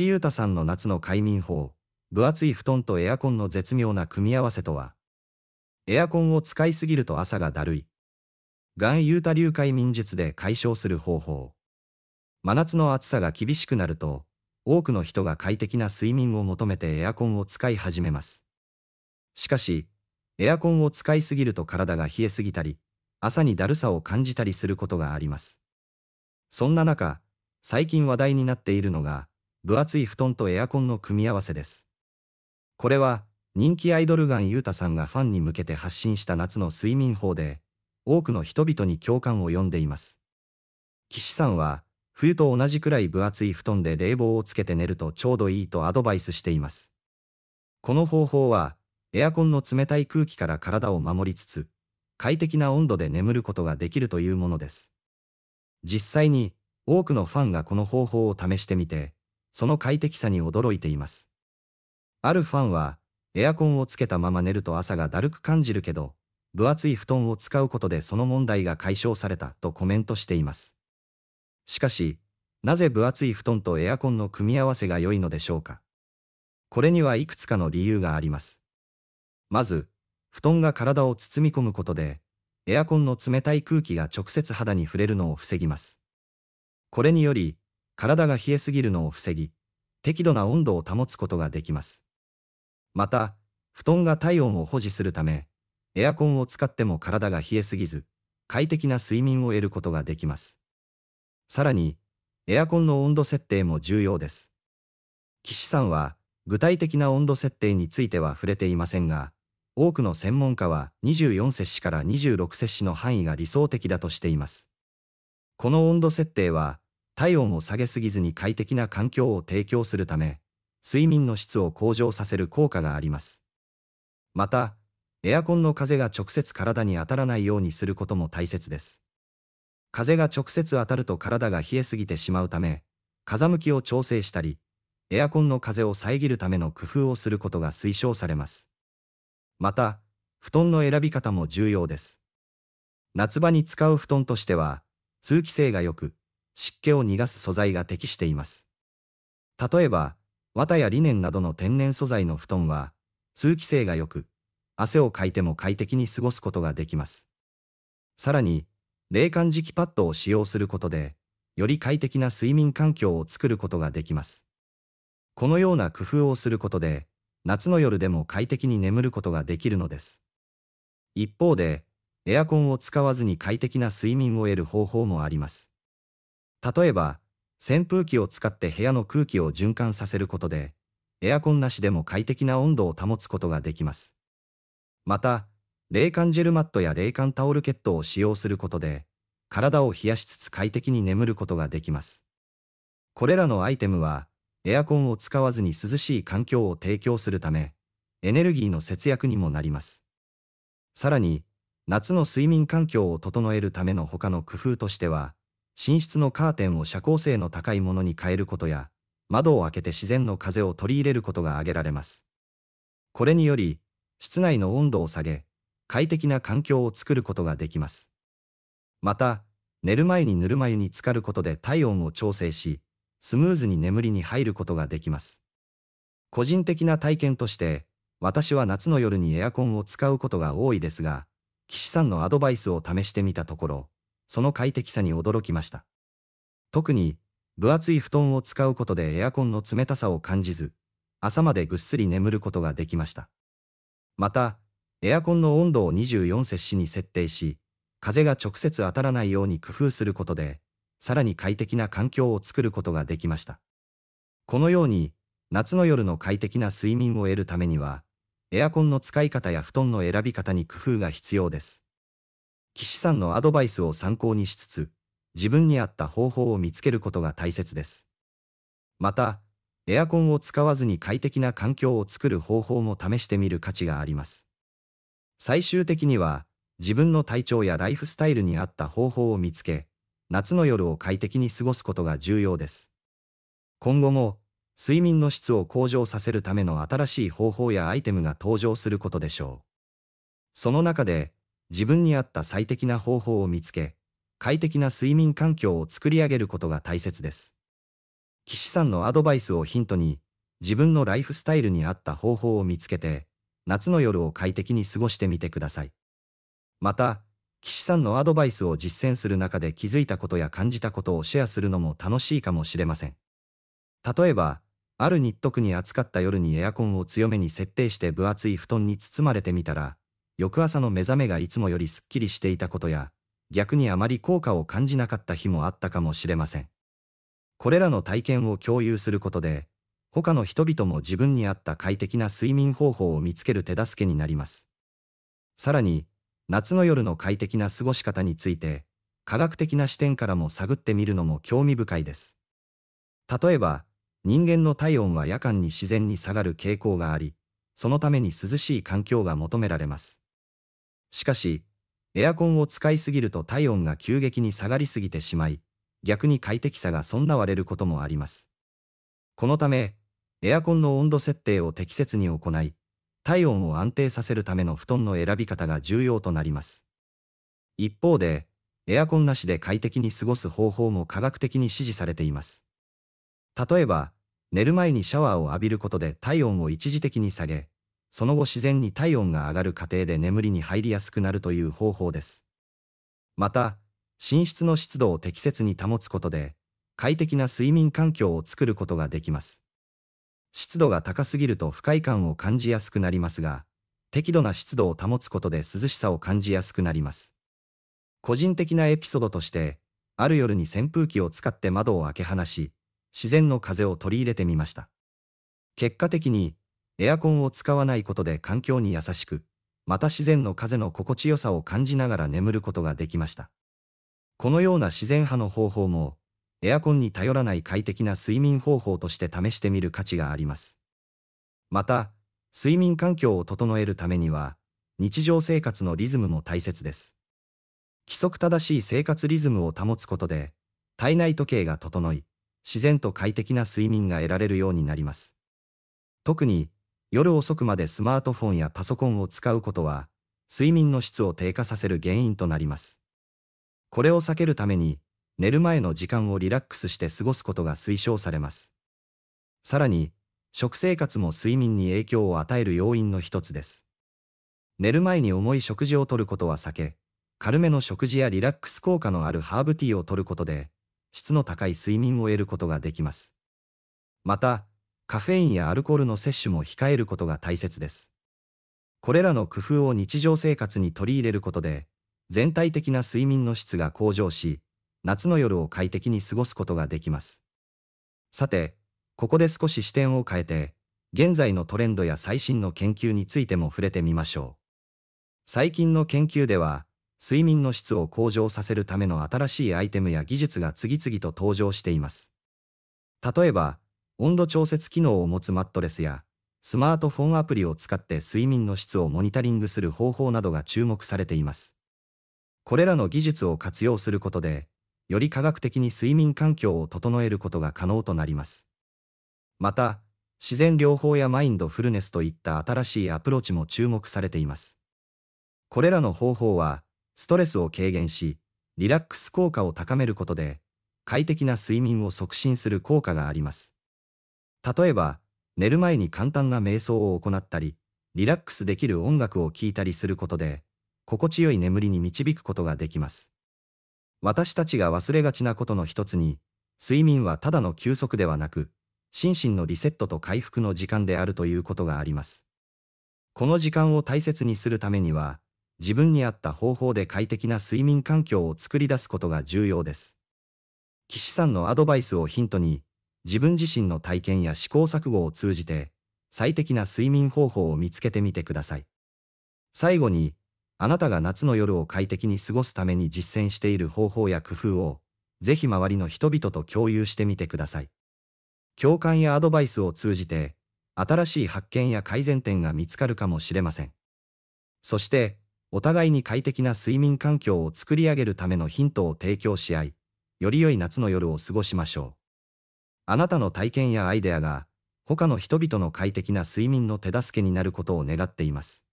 石井太さんの夏の快眠法、分厚い布団とエアコンの絶妙な組み合わせとは、エアコンを使いすぎると朝がだるい。岩ユー太流快眠術で解消する方法。真夏の暑さが厳しくなると、多くの人が快適な睡眠を求めてエアコンを使い始めます。しかし、エアコンを使いすぎると体が冷えすぎたり、朝にだるさを感じたりすることがあります。そんな中、最近話題になっているのが、分厚い布団とエアコンの組み合わせです。これは、人気アイドルガンユータさんがファンに向けて発信した夏の睡眠法で、多くの人々に共感を呼んでいます。岸さんは、冬と同じくらい分厚い布団で冷房をつけて寝るとちょうどいいとアドバイスしています。この方法は、エアコンの冷たい空気から体を守りつつ、快適な温度で眠ることができるというものです。実際に、多くのファンがこの方法を試してみて、その快適さに驚いています。あるファンは、エアコンをつけたまま寝ると朝がだるく感じるけど、分厚い布団を使うことでその問題が解消されたとコメントしています。しかし、なぜ分厚い布団とエアコンの組み合わせが良いのでしょうかこれにはいくつかの理由があります。まず、布団が体を包み込むことで、エアコンの冷たい空気が直接肌に触れるのを防ぎます。これにより、体が冷えすぎるのを防ぎ、適度な温度を保つことができます。また、布団が体温を保持するため、エアコンを使っても体が冷えすぎず、快適な睡眠を得ることができます。さらに、エアコンの温度設定も重要です。岸さんは、具体的な温度設定については触れていませんが、多くの専門家は24摂氏から26摂氏の範囲が理想的だとしています。この温度設定は、体温を下げすぎずに快適な環境を提供するため、睡眠の質を向上させる効果があります。また、エアコンの風が直接体に当たらないようにすることも大切です。風が直接当たると体が冷えすぎてしまうため、風向きを調整したり、エアコンの風を遮るための工夫をすることが推奨されます。また、布団の選び方も重要です。夏場に使う布団としては、通気性が良く、湿気を逃がす素材が適しています。例えば、綿やリネンなどの天然素材の布団は、通気性が良く、汗をかいても快適に過ごすことができます。さらに、冷感磁気パッドを使用することで、より快適な睡眠環境を作ることができます。このような工夫をすることで、夏の夜でも快適に眠ることができるのです。一方で、エアコンを使わずに快適な睡眠を得る方法もあります。例えば、扇風機を使って部屋の空気を循環させることで、エアコンなしでも快適な温度を保つことができます。また、冷感ジェルマットや冷感タオルケットを使用することで、体を冷やしつつ快適に眠ることができます。これらのアイテムは、エアコンを使わずに涼しい環境を提供するため、エネルギーの節約にもなります。さらに、夏の睡眠環境を整えるための他の工夫としては、寝室のカーテンを遮光性の高いものに変えることや、窓を開けて自然の風を取り入れることが挙げられます。これにより、室内の温度を下げ、快適な環境を作ることができます。また、寝る前にぬるま湯に浸かることで体温を調整し、スムーズに眠りに入ることができます。個人的な体験として、私は夏の夜にエアコンを使うことが多いですが、岸さんのアドバイスを試してみたところ、その快適さに驚きました。特に、分厚い布団を使うことでエアコンの冷たさを感じず、朝までぐっすり眠ることができました。また、エアコンの温度を24摂氏に設定し、風が直接当たらないように工夫することで、さらに快適な環境を作ることができました。このように、夏の夜の快適な睡眠を得るためには、エアコンの使い方や布団の選び方に工夫が必要です。岸さんのアドバイスを参考にしつつ、自分に合った方法を見つけることが大切です。また、エアコンを使わずに快適な環境を作る方法も試してみる価値があります。最終的には、自分の体調やライフスタイルに合った方法を見つけ、夏の夜を快適に過ごすことが重要です。今後も、睡眠の質を向上させるための新しい方法やアイテムが登場することでしょう。その中で、自分に合った最適な方法を見つけ、快適な睡眠環境を作り上げることが大切です。岸さんのアドバイスをヒントに、自分のライフスタイルに合った方法を見つけて、夏の夜を快適に過ごしてみてください。また、岸さんのアドバイスを実践する中で気づいたことや感じたことをシェアするのも楽しいかもしれません。例えば、ある日特に暑かった夜にエアコンを強めに設定して分厚い布団に包まれてみたら、翌朝の目覚めがいつもよりすっきりしていたことや、逆にあまり効果を感じなかった日もあったかもしれません。これらの体験を共有することで、他の人々も自分に合った快適な睡眠方法を見つける手助けになります。さらに、夏の夜の快適な過ごし方について、科学的な視点からも探ってみるのも興味深いです。例えば、人間の体温は夜間に自然に下がる傾向があり、そのために涼しい環境が求められます。しかし、エアコンを使いすぎると体温が急激に下がりすぎてしまい、逆に快適さが損なわれることもあります。このため、エアコンの温度設定を適切に行い、体温を安定させるための布団の選び方が重要となります。一方で、エアコンなしで快適に過ごす方法も科学的に支持されています。例えば、寝る前にシャワーを浴びることで体温を一時的に下げ、その後自然に体温が上がる過程で眠りに入りやすくなるという方法です。また、寝室の湿度を適切に保つことで、快適な睡眠環境を作ることができます。湿度が高すぎると不快感を感じやすくなりますが、適度な湿度を保つことで涼しさを感じやすくなります。個人的なエピソードとして、ある夜に扇風機を使って窓を開け放し、自然の風を取り入れてみました。結果的に、エアコンを使わないことで環境に優しく、また自然の風の心地よさを感じながら眠ることができました。このような自然派の方法も、エアコンに頼らない快適な睡眠方法として試してみる価値があります。また、睡眠環境を整えるためには、日常生活のリズムも大切です。規則正しい生活リズムを保つことで、体内時計が整い、自然と快適な睡眠が得られるようになります。特に、夜遅くまでスマートフォンやパソコンを使うことは、睡眠の質を低下させる原因となります。これを避けるために、寝る前の時間をリラックスして過ごすことが推奨されます。さらに、食生活も睡眠に影響を与える要因の一つです。寝る前に重い食事をとることは避け、軽めの食事やリラックス効果のあるハーブティーをとることで、質の高い睡眠を得ることができます。また、カフェインやアルコールの摂取も控えることが大切です。これらの工夫を日常生活に取り入れることで、全体的な睡眠の質が向上し、夏の夜を快適に過ごすことができます。さて、ここで少し視点を変えて、現在のトレンドや最新の研究についても触れてみましょう。最近の研究では、睡眠の質を向上させるための新しいアイテムや技術が次々と登場しています。例えば、温度調節機能を持つマットレスや、スマートフォンアプリを使って睡眠の質をモニタリングする方法などが注目されています。これらの技術を活用することで、より科学的に睡眠環境を整えることが可能となります。また、自然療法やマインドフルネスといった新しいアプローチも注目されています。これらの方法は、ストレスを軽減し、リラックス効果を高めることで、快適な睡眠を促進する効果があります。例えば、寝る前に簡単な瞑想を行ったり、リラックスできる音楽を聴いたりすることで、心地よい眠りに導くことができます。私たちが忘れがちなことの一つに、睡眠はただの休息ではなく、心身のリセットと回復の時間であるということがあります。この時間を大切にするためには、自分に合った方法で快適な睡眠環境を作り出すことが重要です。岸さんのアドバイスをヒントに、自分自身の体験や試行錯誤を通じて、最適な睡眠方法を見つけてみてください。最後に、あなたが夏の夜を快適に過ごすために実践している方法や工夫を、ぜひ周りの人々と共有してみてください。共感やアドバイスを通じて、新しい発見や改善点が見つかるかもしれません。そして、お互いに快適な睡眠環境を作り上げるためのヒントを提供し合い、より良い夏の夜を過ごしましょう。あなたの体験やアイデアが、他の人々の快適な睡眠の手助けになることを願っています。